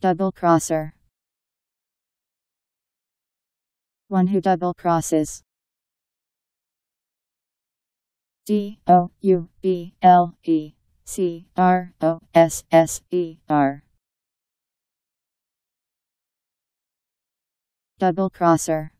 Double crosser. One who double crosses. D O U B L E C R O S S E R. Double crosser.